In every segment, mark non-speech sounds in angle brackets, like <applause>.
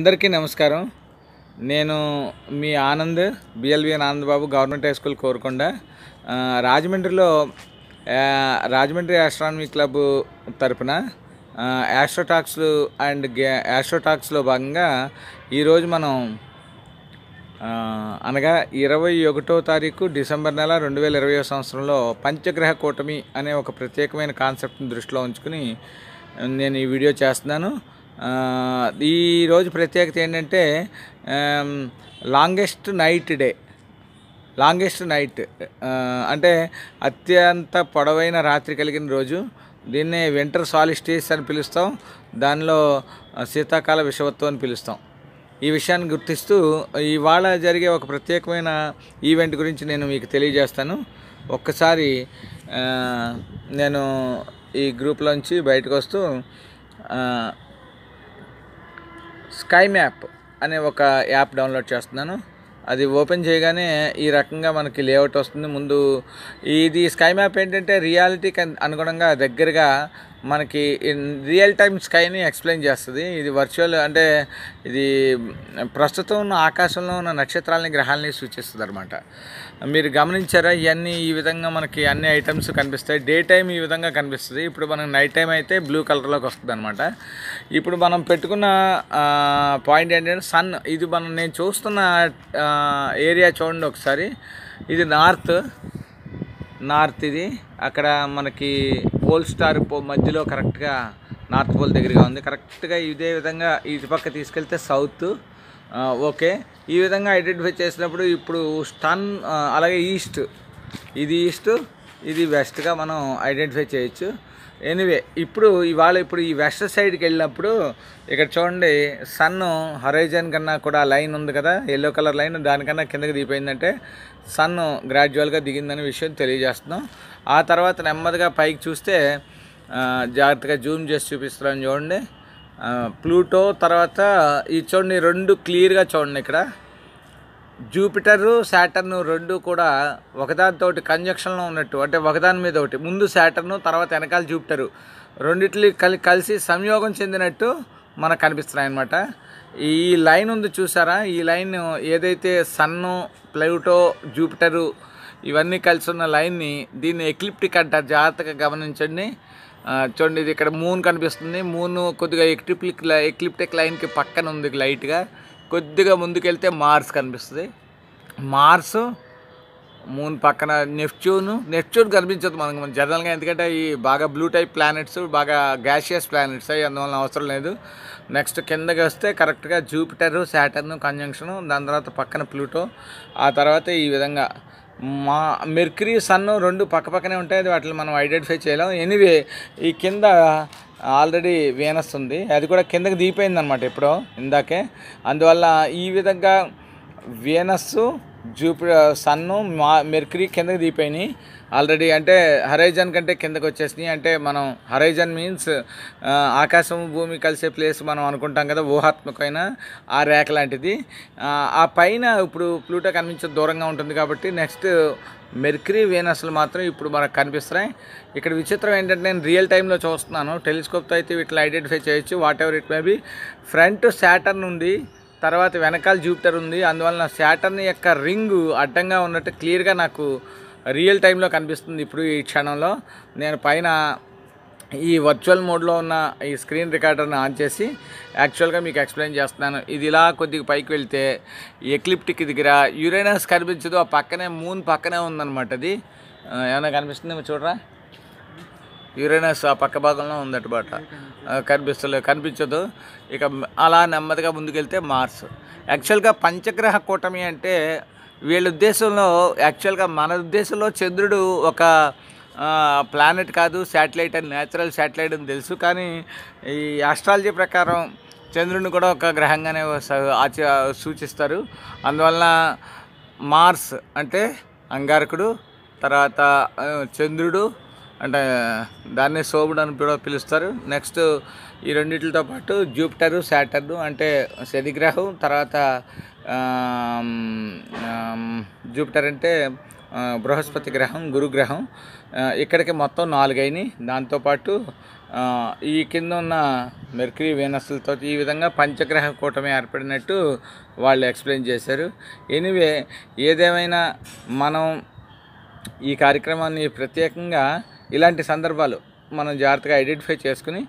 అందరికీ నమస్కారం నేను మీ Anand BLVN Anandababu government high school Korukonda రాజమండ్రిలో రాజమండ్రి ఆస్ట్రానమీ క్లబ్ తరపున యాస్ట్రోటాక్స్లు అండ్ గ్యా యాస్ట్రోటాక్స్లో భాగంగా ఈరోజు మనం అనగా ఇరవై ఒకటో తారీఖు డిసెంబర్ నెల రెండు వేల ఇరవై సంవత్సరంలో పంచగ్రహ కూటమి అనే ఒక ప్రత్యేకమైన కాన్సెప్ట్ని దృష్టిలో ఉంచుకుని నేను ఈ వీడియో చేస్తున్నాను ఈరోజు ప్రత్యేకత ఏంటంటే longest night day longest night అంటే అత్యంత పొడవైన రాత్రి కలిగిన రోజు దీన్నే వింటర్ సాలిస్టీస్ అని పిలుస్తాం దానిలో శీతాకాల విషవత్వం అని పిలుస్తాం ఈ విషయాన్ని గుర్తిస్తూ ఇవాళ జరిగే ఒక ప్రత్యేకమైన ఈవెంట్ గురించి నేను మీకు తెలియజేస్తాను ఒక్కసారి నేను ఈ గ్రూప్లోంచి బయటకు వస్తూ స్కై మ్యాప్ అనే ఒక యాప్ డౌన్లోడ్ చేస్తున్నాను అది ఓపెన్ చేయగానే ఈ రకంగా మనకి లేఅవుట్ వస్తుంది ముందు ఇది స్కై మ్యాప్ ఏంటంటే రియాలిటీకి అనుగుణంగా దగ్గరగా మనకి రియల్ టైమ్ స్కైని ఎక్స్ప్లెయిన్ చేస్తుంది ఇది వర్చువల్ అంటే ఇది ప్రస్తుతం ఉన్న ఆకాశంలో ఉన్న నక్షత్రాలని గ్రహాలని సూచిస్తుంది అనమాట మీరు గమనించారా ఇవన్నీ ఈ విధంగా మనకి అన్ని ఐటమ్స్ కనిపిస్తాయి డే టైం ఈ విధంగా కనిపిస్తుంది ఇప్పుడు మనకి నైట్ టైం అయితే బ్లూ కలర్లోకి వస్తుంది అనమాట ఇప్పుడు మనం పెట్టుకున్న పాయింట్ ఏంటంటే సన్ ఇది మనం నేను చూస్తున్న ఏరియా చూడండి ఒకసారి ఇది నార్త్ నార్త్ ఇది అక్కడ మనకి పోల్ స్టార్ పో మధ్యలో కరెక్ట్గా నార్త్ పోల్ దగ్గరగా ఉంది కరెక్ట్గా ఇదే విధంగా ఇటు పక్క తీసుకెళ్తే సౌత్ ఓకే ఈ విధంగా ఐడెంటిఫై చేసినప్పుడు ఇప్పుడు స్టన్ అలాగే ఈస్ట్ ఇది ఈస్ట్ ఇది వెస్ట్గా మనం ఐడెంటిఫై చేయొచ్చు ఎనివే ఇప్పుడు ఇవాళ ఇప్పుడు ఈ వెస్ట్ సైడ్కి వెళ్ళినప్పుడు ఇక్కడ చూడండి సన్ను హరైజన్ కన్నా కూడా లైన్ ఉంది కదా ఎల్లో కలర్ లైన్ దానికన్నా కిందకి దిగిపోయిందంటే సన్ను గ్రాడ్యువల్గా దిగిందనే విషయం తెలియజేస్తున్నాం ఆ తర్వాత నెమ్మదిగా పైకి చూస్తే జాగ్రత్తగా జూమ్ చేసి చూపిస్తున్నాను చూడండి ప్లూటో తర్వాత ఈ చూడండి రెండు క్లియర్గా చూడండి ఇక్కడ జూపిటరు శాటర్ను రెండు కూడా ఒకదానితోటి కంజక్షన్లో ఉన్నట్టు అంటే ఒకదాని మీద ఒకటి ముందు శాటర్ను తర్వాత వెనకాల జూపిటరు రెండిట్లు కలి కలిసి సంయోగం చెందినట్టు మనకు కనిపిస్తున్నాయి అన్నమాట ఈ లైన్ ఉంది చూసారా ఈ లైన్ ఏదైతే సన్ను ప్లూటో జూపిటరు ఇవన్నీ కలిసి ఉన్న లైన్ని దీన్ని ఎక్లిప్టిక్ అంటారు జాగ్రత్తగా గమనించండి చూడండి ఇది ఇక్కడ మూన్ కనిపిస్తుంది మూన్ కొద్దిగా ఎక్లిప్టిక్ ఎక్లిప్టిక్ లైన్కి పక్కన ఉంది లైట్గా కొద్దిగా ముందుకెళ్తే మార్స్ కనిపిస్తుంది మార్స్ మూన్ పక్కన నెప్ట్యూన్ నెప్ట్యూన్ కనిపించదు మనకు జనరల్గా ఎందుకంటే ఈ బాగా బ్లూ టైప్ ప్లానెట్స్ బాగా గ్యాషియస్ ప్లానెట్స్ అవి అందువల్ల అవసరం లేదు నెక్స్ట్ కిందకి వస్తే కరెక్ట్గా జూపిటర్ సాటర్ను కన్జంక్షను దాని తర్వాత పక్కన ప్లూటో ఆ తర్వాత ఈ విధంగా మా మెర్క్రీ సన్ను రెండు పక్క పక్కనే ఉంటాయి వాటిని మనం ఐడెంటిఫై చేయలేం ఎనివే ఈ కింద ఆల్రెడీ వీనస్ ఉంది అది కూడా కిందకి దిగిపోయింది అనమాట ఎప్పుడో ఇందాకే అందువల్ల ఈ విధంగా వీనస్సు జూపిటర్ సన్ను మా మెర్క్రీ కిందకి దిగిపోయినాయి ఆల్రెడీ అంటే హరైజన్ కంటే కిందకు వచ్చేసినాయి అంటే మనం హరైజన్ మీన్స్ ఆకాశం భూమి కలిసే ప్లేస్ మనం అనుకుంటాం కదా ఊహాత్మకమైన ఆ రేఖ లాంటిది ఆ పైన ఇప్పుడు ప్లూటో కనిపించే దూరంగా ఉంటుంది కాబట్టి నెక్స్ట్ మెర్క్రీ వేనస్లు మాత్రం ఇప్పుడు మనకు కనిపిస్తున్నాయి ఇక్కడ విచిత్రం ఏంటంటే నేను రియల్ టైంలో చూస్తున్నాను టెలిస్కోప్తో అయితే వీటిని ఐడెంటిఫై చేయొచ్చు whatever it may be front Saturn నుండి తర్వాత వెనకాల జూపిటర్ ఉంది అందువలన శాటర్న్ యొక్క రింగు అడ్డంగా ఉన్నట్టు క్లియర్గా నాకు రియల్ టైంలో కనిపిస్తుంది ఇప్పుడు ఈ క్షణంలో నేను పైన ఈ వర్చువల్ మోడ్లో ఉన్న ఈ స్క్రీన్ రికార్డర్ని ఆన్ చేసి యాక్చువల్గా మీకు ఎక్స్ప్లెయిన్ చేస్తున్నాను ఇది ఇలా కొద్దిగా పైకి వెళ్తే ఎక్లిప్టిక్ దగ్గర యురేనస్ కనిపించదు ఆ పక్కనే మూన్ పక్కనే ఉందన్నమాట అది ఏమైనా కనిపిస్తుందేమో చూడరా యురేనస్ ఆ పక్క భాగంలో ఉందటమాట కనిపిస్తుంది కనిపించదు ఇక అలా నెమ్మదిగా ముందుకెళ్తే మార్స్ యాక్చువల్గా పంచగ్రహ కూటమి అంటే వీళ్ళ ఉద్దేశంలో యాక్చువల్గా మన ఉద్దేశంలో చంద్రుడు ఒక ప్లానెట్ కాదు శాటిలైట్ అని న్యాచురల్ శాటిలైట్ అని తెలుసు కానీ ఈ ఆస్ట్రాలజీ ప్రకారం చంద్రుని కూడా ఒక గ్రహంగానే ఆచ సూచిస్తారు అందువలన మార్స్ అంటే అంగారకుడు తర్వాత చంద్రుడు అంటే దాన్ని సోబుడ్ అని కూడా పిలుస్తారు నెక్స్ట్ ఈ రెండింటితో పాటు జూపిటరు శాటర్ను అంటే శనిగ్రహం తర్వాత జూపిటర్ అంటే బృహస్పతి గ్రహం గురుగ్రహం ఇక్కడికి మొత్తం నాలుగైనవి దాంతోపాటు ఈ కింద ఉన్న మెర్క్రీ వేనస్సులతో ఈ విధంగా పంచగ్రహ కూటమి ఏర్పడినట్టు వాళ్ళు ఎక్స్ప్లెయిన్ చేశారు ఎనివే ఏదేమైనా మనం ఈ కార్యక్రమాన్ని ప్రత్యేకంగా ఇలాంటి సందర్భాలు మనం జాగ్రత్తగా ఐడెంటిఫై చేసుకుని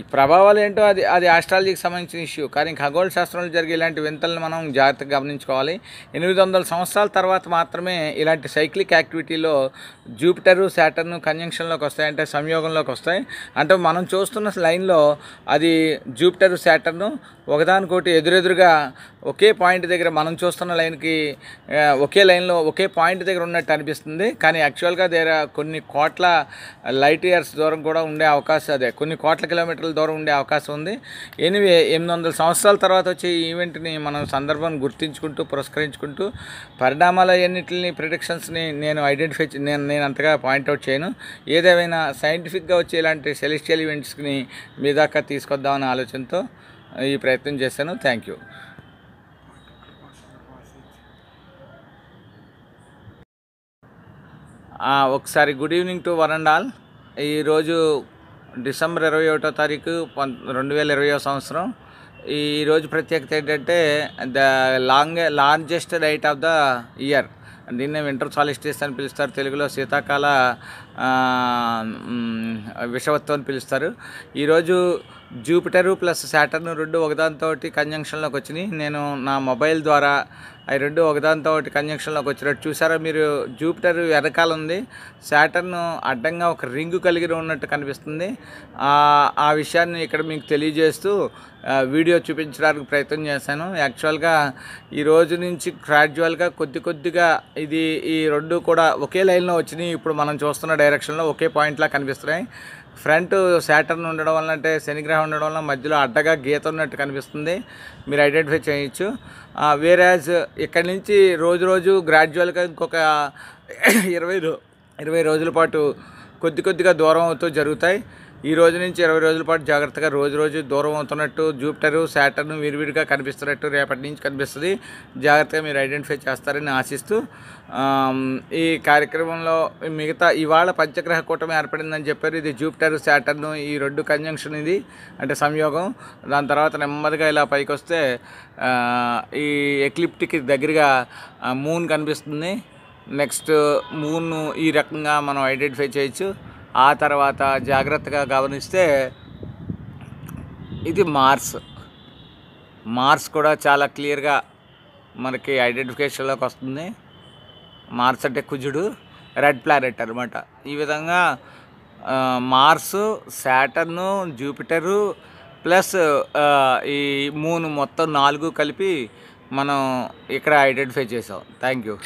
ఈ ప్రభావాలు ఏంటో అది అది ఆస్ట్రాలజీకి సంబంధించిన ఇష్యూ కానీ ఖగోళ శాస్త్రంలో జరిగే ఇలాంటి వింతలను మనం జాగ్రత్తగా గమనించుకోవాలి ఎనిమిది వందల సంవత్సరాల తర్వాత మాత్రమే ఇలాంటి సైక్లిక్ యాక్టివిటీలో జూపిటరు శాటర్ను కన్జంక్షన్లోకి వస్తాయి అంటే సంయోగంలోకి వస్తాయి అంటే మనం చూస్తున్న లైన్లో అది జూపిటరు శాటర్ను ఒకదానికోటి ఎదురెదురుగా ఒకే పాయింట్ దగ్గర మనం చూస్తున్న లైన్కి ఒకే లైన్లో ఒకే పాయింట్ దగ్గర ఉన్నట్టు అనిపిస్తుంది కానీ యాక్చువల్గా దగ్గర కొన్ని కోట్ల లైట్ ఇయర్స్ దూరం కూడా ఉండే అవకాశం అదే కొన్ని కోట్ల కిలోమీటర్ కిలోమీటర్ల దూరం ఉండే అవకాశం ఉంది ఎనివే ఎనిమిది వందల సంవత్సరాల తర్వాత వచ్చే ఈవెంట్ని మనం సందర్భాన్ని గుర్తించుకుంటూ పురస్కరించుకుంటూ పరిణామాల అన్నింటిని ప్రిడిక్షన్స్ని నేను ఐడెంటిఫై నేను నేను అంతగా పాయింట్అవుట్ చేయను ఏదేమైనా సైంటిఫిక్గా వచ్చే ఇలాంటి సెలిస్టియల్ ఈవెంట్స్ని మీ దాకా తీసుకొద్దామనే ఆలోచనతో ఈ ప్రయత్నం చేశాను థ్యాంక్ యూ ఒకసారి good evening to one and all ఈరోజు డిసెంబర్ ఇరవై ఒకటో తారీఖు పం రెండు వేల ఇరవై సంవత్సరం ఈరోజు ప్రత్యేకత ఏంటంటే the long largest diet of the year దీన్నే వింటర్ సాలిస్టీస్ అని పిలుస్తారు తెలుగులో శీతాకాల విషవత్వం అని పిలుస్తారు ఈరోజు జూపిటరు ప్లస్ సాటర్ను రెండు ఒకదానితో కన్జంక్షన్లోకి వచ్చినాయి నేను నా మొబైల్ ద్వారా అవి రెండు ఒకదానితో కన్జంక్షన్లోకి వచ్చినట్టు చూసారా మీరు జూపిటర్ వెనకాల ఉంది శాటర్ను అడ్డంగా ఒక రింగ్ కలిగి ఉన్నట్టు కనిపిస్తుంది ఆ విషయాన్ని ఇక్కడ మీకు తెలియజేస్తూ వీడియో చూపించడానికి ప్రయత్నం చేశాను యాక్చువల్గా ఈ రోజు నుంచి గ్రాడ్యువల్గా కొద్ది కొద్దిగా ఇది ఈ రెండు కూడా ఒకే లైన్లో వచ్చినాయి ఇప్పుడు మనం చూస్తున్న డైరెక్షన్లో ఒకే పాయింట్లా కనిపిస్తున్నాయి ఫ్రంట్ శాటర్న్ ఉండడం వల్ల అంటే శనిగ్రహం ఉండడం వల్ల మధ్యలో అడ్డగా గీత ఉన్నట్టు కనిపిస్తుంది మీరు ఐడెంటిఫై చేయొచ్చు వేరేజ్ ఇక్కడ నుంచి రోజు రోజు గ్రాడ్యువల్గా ఇంకొక <coughs> ఇరవై ఇరవై రోజుల పాటు కొద్ది కొద్దిగా దూరం అవుతూ జరుగుతాయి ఈ రోజు నుంచి ఇరవై రోజుల పాటు జాగ్రత్తగా రోజు రోజు దూరం అవుతున్నట్టు జూపిటర్ శాటర్ను విరివిడిగా కనిపిస్తున్నట్టు రేపటి నుంచి కనిపిస్తుంది జాగ్రత్తగా మీరు ఐడెంటిఫై చేస్తారని ఆశిస్తూ ఈ కార్యక్రమంలో మిగతా ఇవాళ పంచగ్రహ కూటమి ఏర్పడిందని చెప్పారు ఇది జూపిటర్ శాటర్ను ఈ రెండు కంజంక్షన్ ఇది అంటే సంయోగం దాని తర్వాత నెమ్మదిగా ఇలా పైకి వస్తే ఈ ఎక్లిప్టిక్ దగ్గరగా మూన్ కనిపిస్తుంది నెక్స్ట్ మూన్ను ఈ రకంగా మనం ఐడెంటిఫై చేయొచ్చు ఆ తర్వాత జాగ్రత్తగా గమనిస్తే ఇది మార్స్ మార్స్ కూడా చాలా క్లియర్గా మనకి ఐడెంటిఫికేషన్లోకి వస్తుంది మార్స్ అంటే కుజుడు రెడ్ ప్లానెట్ అనమాట ఈ విధంగా మార్సు శాటర్ను జూపిటరు ప్లస్ ఈ మూను మొత్తం నాలుగు కలిపి మనం ఇక్కడ ఐడెంటిఫై చేసాం థ్యాంక్ యూ